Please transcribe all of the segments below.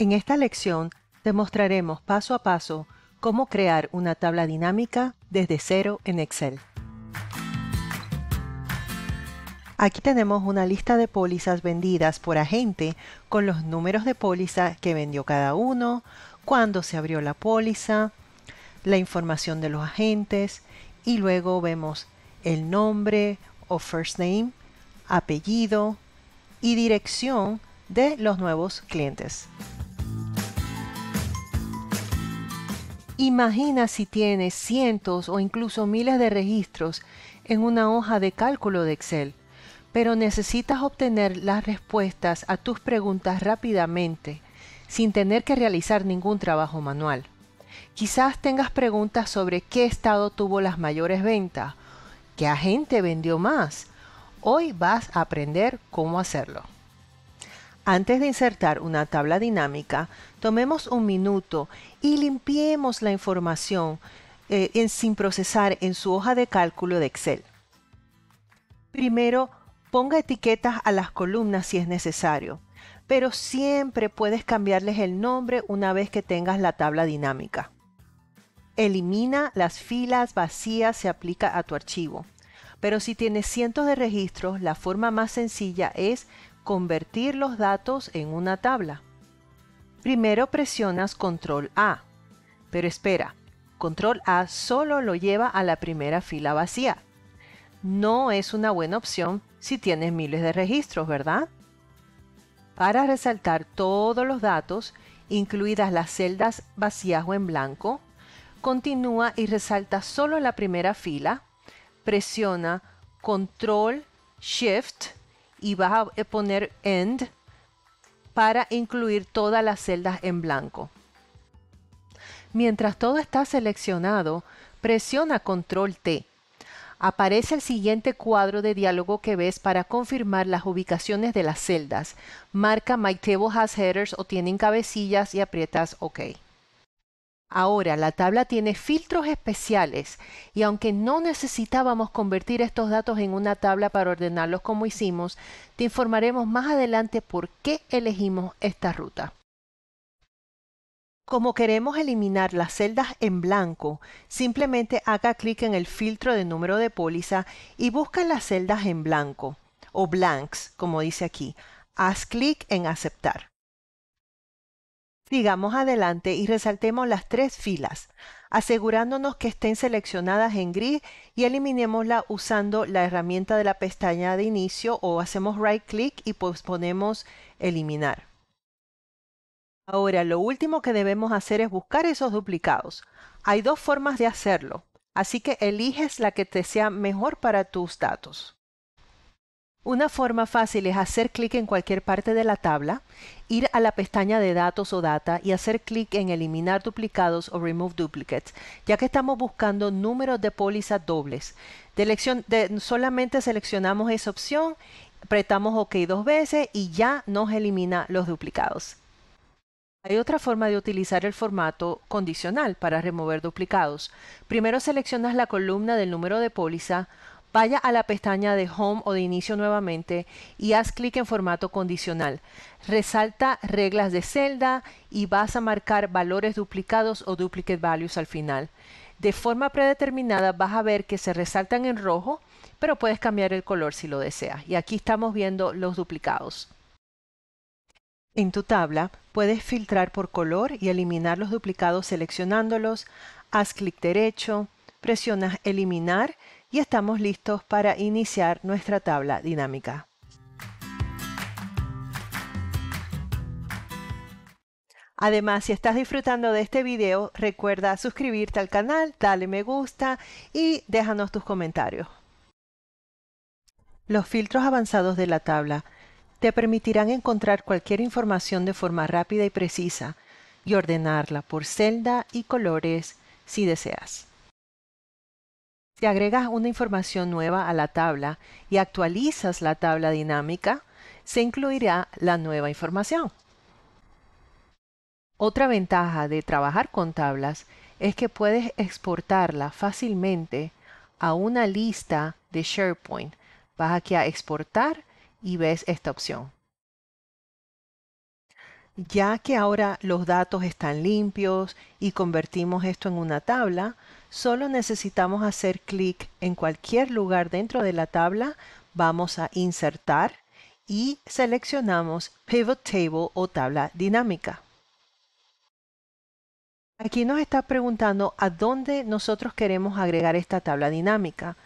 En esta lección te mostraremos paso a paso cómo crear una tabla dinámica desde cero en Excel. Aquí tenemos una lista de pólizas vendidas por agente con los números de póliza que vendió cada uno, cuándo se abrió la póliza, la información de los agentes y luego vemos el nombre o first name, apellido y dirección de los nuevos clientes. Imagina si tienes cientos o incluso miles de registros en una hoja de cálculo de Excel, pero necesitas obtener las respuestas a tus preguntas rápidamente, sin tener que realizar ningún trabajo manual. Quizás tengas preguntas sobre qué estado tuvo las mayores ventas, qué agente vendió más. Hoy vas a aprender cómo hacerlo. Antes de insertar una tabla dinámica, tomemos un minuto y limpiemos la información eh, en, sin procesar en su hoja de cálculo de Excel. Primero, ponga etiquetas a las columnas si es necesario, pero siempre puedes cambiarles el nombre una vez que tengas la tabla dinámica. Elimina las filas vacías se aplica a tu archivo. Pero si tienes cientos de registros, la forma más sencilla es convertir los datos en una tabla. Primero presionas control A, pero espera, control A solo lo lleva a la primera fila vacía. No es una buena opción si tienes miles de registros, ¿verdad? Para resaltar todos los datos, incluidas las celdas vacías o en blanco, continúa y resalta solo la primera fila, presiona control Shift y vas a eh, poner end para incluir todas las celdas en blanco. Mientras todo está seleccionado, presiona control T. Aparece el siguiente cuadro de diálogo que ves para confirmar las ubicaciones de las celdas. Marca My Table has headers o tienen cabecillas y aprietas OK. Ahora la tabla tiene filtros especiales y aunque no necesitábamos convertir estos datos en una tabla para ordenarlos como hicimos, te informaremos más adelante por qué elegimos esta ruta. Como queremos eliminar las celdas en blanco, simplemente haga clic en el filtro de número de póliza y busca las celdas en blanco, o blanks, como dice aquí. Haz clic en aceptar. Digamos adelante y resaltemos las tres filas, asegurándonos que estén seleccionadas en gris y eliminémosla usando la herramienta de la pestaña de inicio o hacemos right click y ponemos eliminar. Ahora, lo último que debemos hacer es buscar esos duplicados. Hay dos formas de hacerlo, así que eliges la que te sea mejor para tus datos. Una forma fácil es hacer clic en cualquier parte de la tabla, ir a la pestaña de datos o data y hacer clic en eliminar duplicados o remove duplicates, ya que estamos buscando números de póliza dobles. solamente seleccionamos esa opción, apretamos OK dos veces y ya nos elimina los duplicados. Hay otra forma de utilizar el formato condicional para remover duplicados. Primero seleccionas la columna del número de póliza Vaya a la pestaña de Home o de Inicio nuevamente y haz clic en formato condicional. Resalta reglas de celda y vas a marcar valores duplicados o duplicate values al final. De forma predeterminada vas a ver que se resaltan en rojo, pero puedes cambiar el color si lo deseas. Y aquí estamos viendo los duplicados. En tu tabla puedes filtrar por color y eliminar los duplicados seleccionándolos. Haz clic derecho, presionas eliminar y estamos listos para iniciar nuestra tabla dinámica. Además, si estás disfrutando de este video, recuerda suscribirte al canal, dale me gusta y déjanos tus comentarios. Los filtros avanzados de la tabla te permitirán encontrar cualquier información de forma rápida y precisa y ordenarla por celda y colores si deseas. Si agregas una información nueva a la tabla y actualizas la tabla dinámica, se incluirá la nueva información. Otra ventaja de trabajar con tablas es que puedes exportarla fácilmente a una lista de SharePoint. Vas aquí a exportar y ves esta opción. Ya que ahora los datos están limpios y convertimos esto en una tabla, Solo necesitamos hacer clic en cualquier lugar dentro de la tabla, vamos a insertar y seleccionamos Pivot Table o tabla dinámica. Aquí nos está preguntando a dónde nosotros queremos agregar esta tabla dinámica.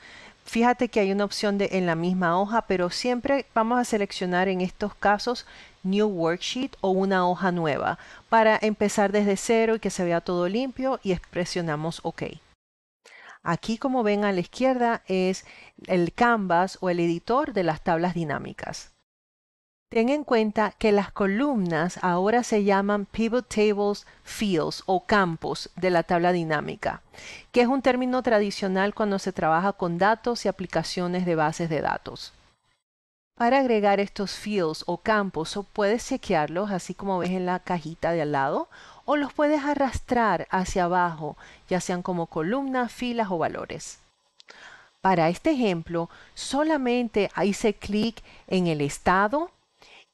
Fíjate que hay una opción de, en la misma hoja, pero siempre vamos a seleccionar en estos casos New Worksheet o una hoja nueva para empezar desde cero y que se vea todo limpio y presionamos OK. Aquí, como ven a la izquierda, es el canvas o el editor de las tablas dinámicas. Ten en cuenta que las columnas ahora se llaman Pivot Tables Fields o campos de la tabla dinámica, que es un término tradicional cuando se trabaja con datos y aplicaciones de bases de datos. Para agregar estos fields o campos, puedes chequearlos así como ves en la cajita de al lado, o los puedes arrastrar hacia abajo, ya sean como columnas, filas o valores. Para este ejemplo, solamente hice clic en el estado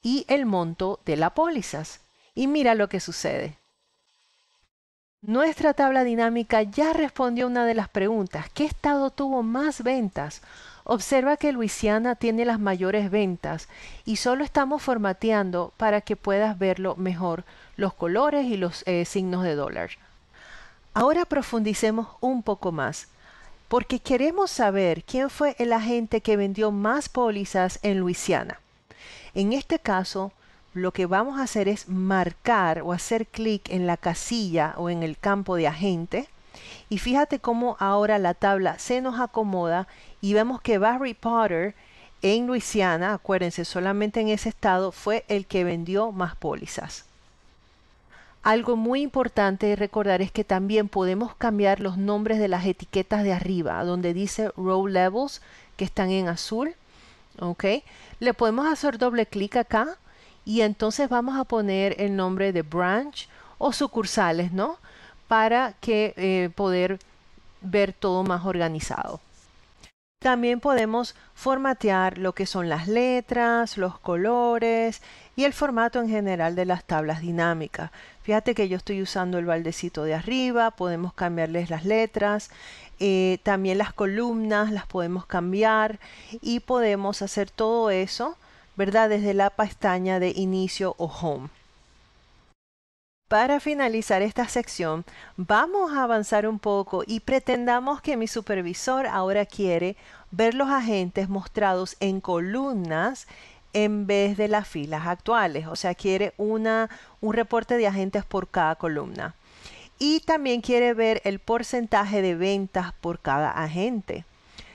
y el monto de las pólizas. Y mira lo que sucede. Nuestra tabla dinámica ya respondió una de las preguntas, ¿qué estado tuvo más ventas? Observa que Luisiana tiene las mayores ventas y solo estamos formateando para que puedas verlo mejor, los colores y los eh, signos de dólar. Ahora profundicemos un poco más, porque queremos saber quién fue el agente que vendió más pólizas en Luisiana. En este caso, lo que vamos a hacer es marcar o hacer clic en la casilla o en el campo de agente. Y fíjate cómo ahora la tabla se nos acomoda y vemos que Barry Potter en Luisiana, acuérdense, solamente en ese estado fue el que vendió más pólizas. Algo muy importante recordar es que también podemos cambiar los nombres de las etiquetas de arriba, donde dice row levels, que están en azul. Le podemos hacer doble clic acá y entonces vamos a poner el nombre de branch o sucursales, ¿no? Para que eh, poder ver todo más organizado. También podemos formatear lo que son las letras, los colores y el formato en general de las tablas dinámicas. Fíjate que yo estoy usando el baldecito de arriba, podemos cambiarles las letras, eh, también las columnas las podemos cambiar y podemos hacer todo eso, ¿verdad? Desde la pestaña de inicio o home. Para finalizar esta sección, vamos a avanzar un poco y pretendamos que mi supervisor ahora quiere ver los agentes mostrados en columnas en vez de las filas actuales, o sea, quiere un reporte de agentes por cada columna. Y también quiere ver el porcentaje de ventas por cada agente,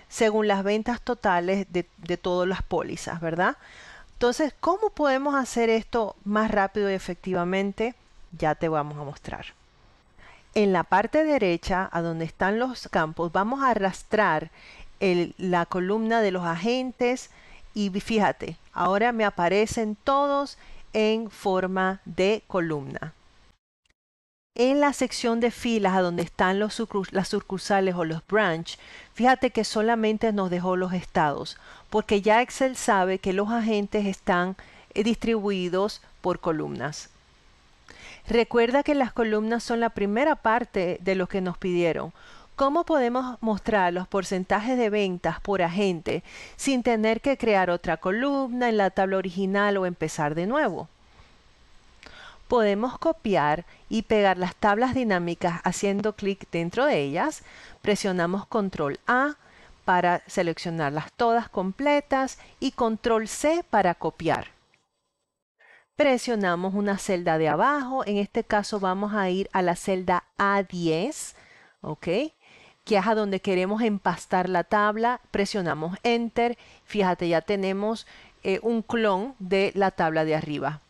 según las ventas totales de, de todas las pólizas, ¿verdad? Entonces, ¿cómo podemos hacer esto más rápido y efectivamente? ya te vamos a mostrar. En la parte derecha, a donde están los campos, vamos a arrastrar la columna de los agentes y fíjate, ahora me aparecen todos en forma de columna. En la sección de filas, a donde están las sucursales o los branch, fíjate que solamente nos dejó los estados, porque ya Excel sabe que los agentes están eh, distribuidos por columnas. Recuerda que las columnas son la primera parte de lo que nos pidieron. ¿Cómo podemos mostrar los porcentajes de ventas por agente sin tener que crear otra columna en la tabla original o empezar de nuevo? Podemos copiar y pegar las tablas dinámicas haciendo clic dentro de ellas. Presionamos control A para seleccionarlas todas completas y control C para copiar presionamos una celda de abajo. En este caso vamos a ir a la celda A10, ¿ok? Que es a donde queremos empastar la tabla. Presionamos Enter. Fíjate, ya tenemos eh, un clon de la tabla de arriba.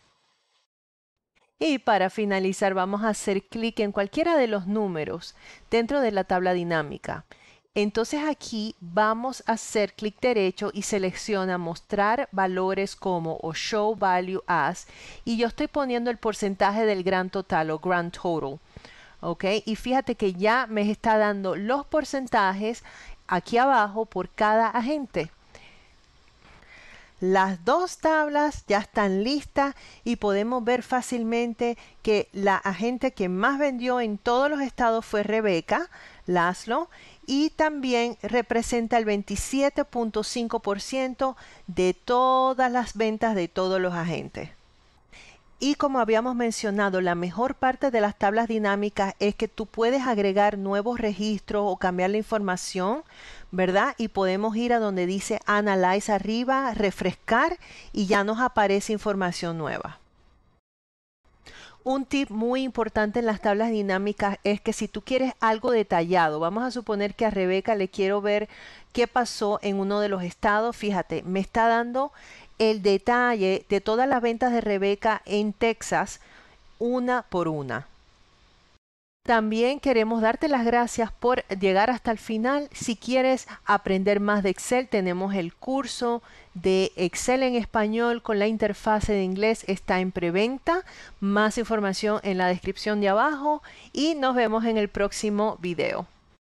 Y para finalizar vamos a hacer clic en cualquiera de los números dentro de la tabla dinámica. Entonces aquí vamos a hacer clic derecho y selecciona mostrar valores como o show value as y yo estoy poniendo el porcentaje del gran total o grand total. ¿Ok? Y fíjate que ya me está dando los porcentajes aquí abajo por cada agente. Las dos tablas ya están listas y podemos ver fácilmente que la agente que más vendió en todos los estados fue Rebeca, Laszlo y también representa el 27.5% de todas las ventas de todos los agentes. Y como habíamos mencionado, la mejor parte de las tablas dinámicas es que tú puedes agregar nuevos registros o cambiar la información, ¿verdad? Y podemos ir a donde dice Analyze arriba, refrescar y ya nos aparece información nueva. Un tip muy importante en las tablas dinámicas es que si tú quieres algo detallado, vamos a suponer que a Rebeca le quiero ver qué pasó en uno de los estados, fíjate, me está dando el detalle de todas las ventas de Rebeca en Texas una por una. También queremos darte las gracias por llegar hasta el final. Si quieres aprender más de Excel, tenemos el curso de Excel en español con la interfase de inglés. Está en preventa. Más información en la descripción de abajo y nos vemos en el próximo video.